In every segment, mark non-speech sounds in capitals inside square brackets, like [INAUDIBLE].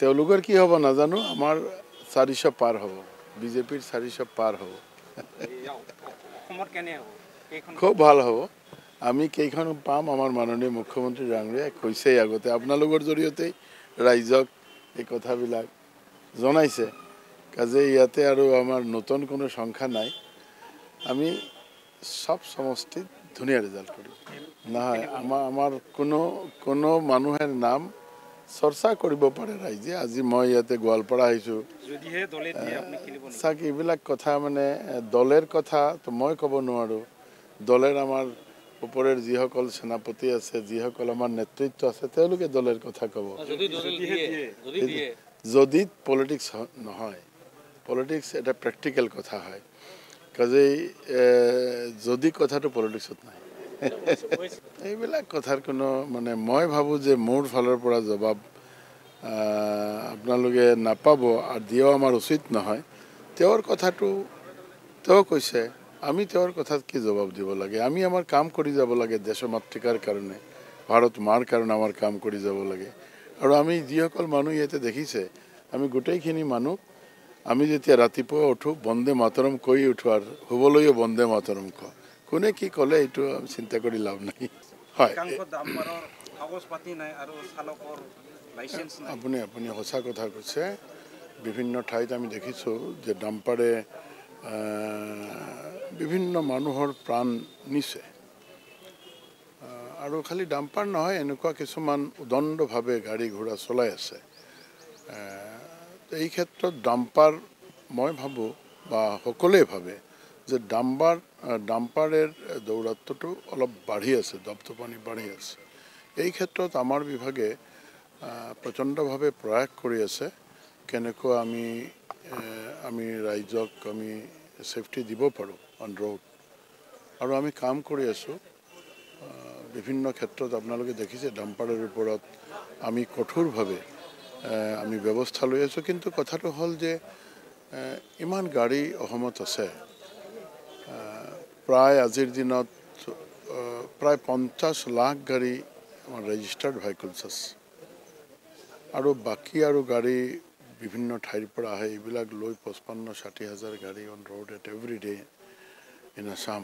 তেওঁলোকৰ কি হ'ব নাজানো আমাৰ চাৰিশ পাৰ হ'ব বিজেপিৰ চাৰিশ পাৰ হ'ব খুব ভাল হ'ব আমি কেইখন পাম আমাৰ মাননীয় মুখ্যমন্ত্ৰী ডাঙৰীয়াই কৈছেই আগতে আপোনালোকৰ জৰিয়তেই ৰাইজক এই কথাবিলাক জনাইছে কাজে ইয়াতে আৰু আমাৰ নতুন কোনো সংখ্যা নাই আমি সব সমষ্টিত ধুনীয়া রেজাল্ট করি না আমার আমাৰ কোনো কোনো মানুহৰ নাম চৰ্চা কৰিব পাৰে ৰাইজে আজি মই ইয়াতে গোৱালপাৰা আহিছোঁ সাকি এইবিলাক কথা মানে দলের কথা তো মই ক'ব নোৱাৰোঁ দলেৰ আমাৰ ওপৰৰ যিসকল সেনাপতি আছে যিসকল আমাৰ নেতৃত্ব আছে তেওঁলোকে দলের কথা ক'ব যদি পলিটিক্স নহয় পলিটিক্স এটা প্ৰেক্টিকেল কথা হয় কাজেই যদি কথাটো পলিটিক্সত নাই [LAUGHS] এইবিলাক কথাৰ কোনো মানে মই ভাবোঁ যে মোৰ ফালৰ পৰা জবাব আপোনালোকে নাপাব আৰু দিয়াও আমাৰ উচিত নহয় তেওঁৰ কথাটো তেওঁ কৈছে আমি তেওঁৰ কথাত কি জবাব দিব লাগে আমি আমাৰ কাম কৰি যাব লাগে দেশ মাতৃকাৰ কাৰণে ভাৰত মাৰ কাৰণে আমাৰ কাম কৰি যাব লাগে আৰু আমি যিসকল মানুহ ইয়াতে দেখিছে আমি গোটেইখিনি মানুহ আমি যেতিয়া ৰাতিপুৱা উঠোঁ বন্দে মাতৰম কৈ উঠোঁ আৰু হ'বলৈও বন্দে মাতৰম কওঁ কোনে কি ক'লে এইটো চিন্তা কৰি লাভ নাই হয় আপুনি আপুনি সঁচা কথা কৈছে বিভিন্ন ঠাইত আমি দেখিছোঁ যে ডাম্পাৰে বিভিন্ন মানুহৰ প্ৰাণ নিছে আৰু খালি ডাম্পাৰ নহয় এনেকুৱা কিছুমান উদণ্ডভাৱে গাড়ী ঘোঁৰা চলাই আছে এই ক্ষেত্ৰত ডাম্পাৰ মই ভাবোঁ বা সকলোৱে ভাবে যে ডাম্বাৰ ডাম্পাৰৰ দৌৰাত্বটো অলপ বাঢ়ি আছে দপ্তপানী বাঢ়ি আছে এই ক্ষেত্ৰত আমাৰ বিভাগে প্ৰচণ্ডভাৱে প্ৰয়াস কৰি আছে কেনেকৈ আমি আমি ৰাইজক আমি ছেফটি দিব পাৰোঁ অন ৰোড আৰু আমি কাম কৰি আছোঁ বিভিন্ন ক্ষেত্ৰত আপোনালোকে দেখিছে ডাম্পাৰৰ ওপৰত আমি কঠোৰভাৱে আমি ব্যৱস্থা লৈ আছোঁ কিন্তু কথাটো হ'ল যে ইমান গাড়ী অসমত আছে প্ৰায় আজিৰ দিনত প্ৰায় পঞ্চাছ লাখ গাড়ী আমাৰ ৰেজিষ্টাৰ্ড ভেহিকলছ আছে আৰু বাকী আৰু গাড়ী বিভিন্ন ঠাইৰ পৰা আহে এইবিলাক লৈ পঁচপন্ন ষাঠি হাজাৰ গাড়ী on road at every day in Assam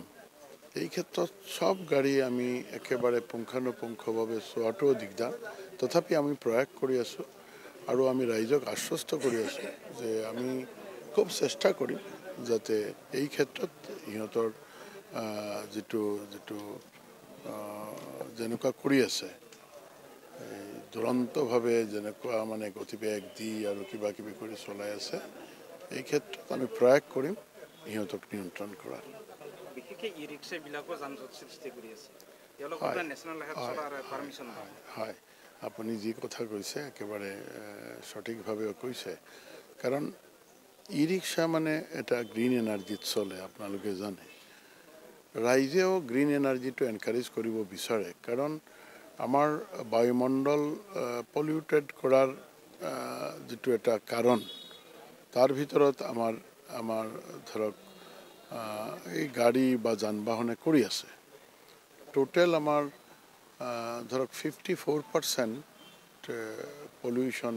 এই ক্ষেত্ৰত চব গাড়ী আমি একেবাৰে পুংখানুপুংখভাৱে চোৱাটোও দিগদাৰ তথাপি আমি প্ৰয়াস কৰি আছোঁ আৰু আমি ৰাইজক আশ্বস্ত কৰি আছোঁ যে আমি খুব চেষ্টা কৰিম যাতে এই ক্ষেত্ৰত সিহঁতৰ যিটো যিটো যেনেকুৱা কৰি আছে দুৰন্তভাৱে যেনেকুৱা মানে গতিবেগ দি আৰু কিবা কিবি কৰি চলাই আছে এই ক্ষেত্ৰত আমি প্ৰয়াস কৰিম ইহঁতক নিয়ন্ত্ৰণ কৰা হয় আপুনি যি কথা কৈছে একেবাৰে সঠিকভাৱে কৈছে কাৰণ ই ৰিক্সা মানে এটা গ্ৰীণ এনাৰ্জিত চলে আপোনালোকে জানে ৰাইজেও গ্ৰীণ এনাৰ্জিটো এনকাৰেজ কৰিব বিচাৰে কাৰণ আমাৰ বায়ুমণ্ডল পলিউটেড কৰাৰ যিটো এটা কাৰণ তাৰ ভিতৰত আমাৰ আমাৰ ধৰক এই গাড়ী বা যান বাহনে কৰি আছে টোটেল আমাৰ ধৰক ফিফটি ফ'ৰ পাৰ্চেণ্ট পলিউশ্যন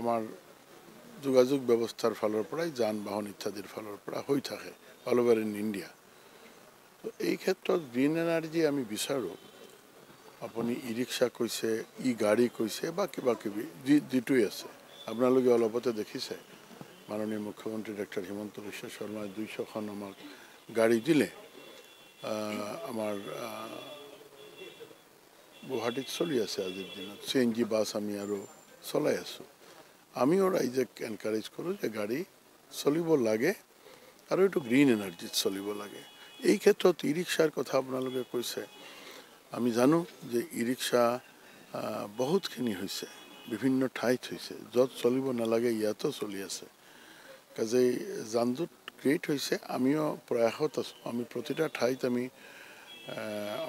আমাৰ যোগাযোগ ব্যৱস্থাৰ ফালৰ পৰাই যান বাহন ইত্যাদিৰ ফালৰ পৰা হৈ থাকে অল ওভার ইন ইণ্ডিয়া এই ক্ষেত্ৰত গ্ৰীণ এনাৰ্জি আমি বিচাৰোঁ আপুনি ই ৰিক্সা কৈছে ই গাড়ী কৈছে বা কিবা কিবি যি আছে আপোনালোকে অলপতে দেখিছে মাননীয় মুখ্যমন্ত্ৰী ডক্টর হিমন্ত বিশ্ব শৰ্মাই দুইশখন আমাক গাড়ী দিলে আমাৰ গুৱাহাটীত চলি আছে আজিৰ দিনত চি এন জি বাছ আমি আৰু চলাই আছোঁ আমিও রাইজে এনকাৰেজ কৰোঁ যে গাড়ী চলিব লাগে আৰু এইটো গ্ৰীণ এনাৰ্জিত চলিব লাগে এই ক্ষেত্ৰত ই ৰিক্সাৰ কথা আপোনালোকে কৈছে আমি জানো যে ই ৰিক্সা বহুতখিনি হৈছে বিভিন্ন ঠাইত হৈছে য'ত চলিব নালাগে ইয়াতো চলি আছে কাজে যান ক্রিয়েট হয়েছে হৈছে আমিও প্ৰয়াসত আছোঁ আমি প্ৰতিটা ঠাইত আমি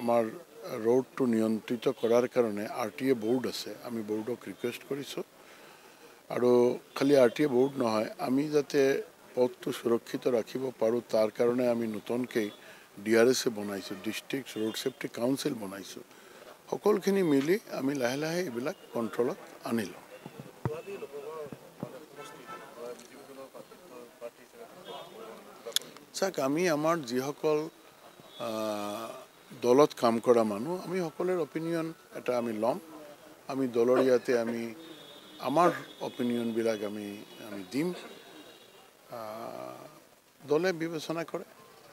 আমাৰ ৰোডটো নিয়ন্ত্ৰিত কৰাৰ কাৰণে আৰ টি এ বৰ্ড আছে আমি বৰ্ডক ৰিকুৱেষ্ট কৰিছোঁ আৰু খালি আৰ টি এ বৰ্ড নহয় আমি যাতে পথটো সুরক্ষিত রাখব পারো তার কারণে আমি নতুনকে ডিআরএস বনাইছো ডিস্ট্রিক্ট রোড সেফটি কাউন্সিল বনাইছো সকলখিনি মিলি আমি লাহে লাহে এবিলাক কন্ট্রোলত আনিল চাক আমি আমার যখন দলত কাম করা মানুষ আমি সকলের অপিনিয়ন এটা আমি লম আমি দলর ইয়াতে আমি আমার অপিনিয়ন বিলাক আমি আমি দিম দলে বিবেচনা করে